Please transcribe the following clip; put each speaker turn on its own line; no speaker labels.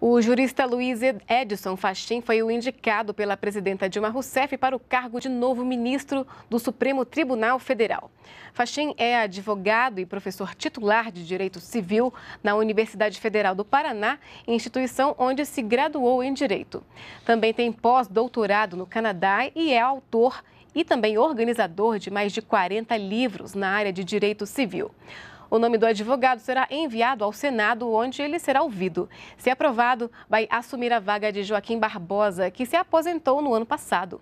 O jurista Luiz Edson Fachin foi o indicado pela presidenta Dilma Rousseff para o cargo de novo ministro do Supremo Tribunal Federal. Fachin é advogado e professor titular de Direito Civil na Universidade Federal do Paraná, instituição onde se graduou em Direito. Também tem pós-doutorado no Canadá e é autor e também organizador de mais de 40 livros na área de Direito Civil. O nome do advogado será enviado ao Senado, onde ele será ouvido. Se aprovado, vai assumir a vaga de Joaquim Barbosa, que se aposentou no ano passado.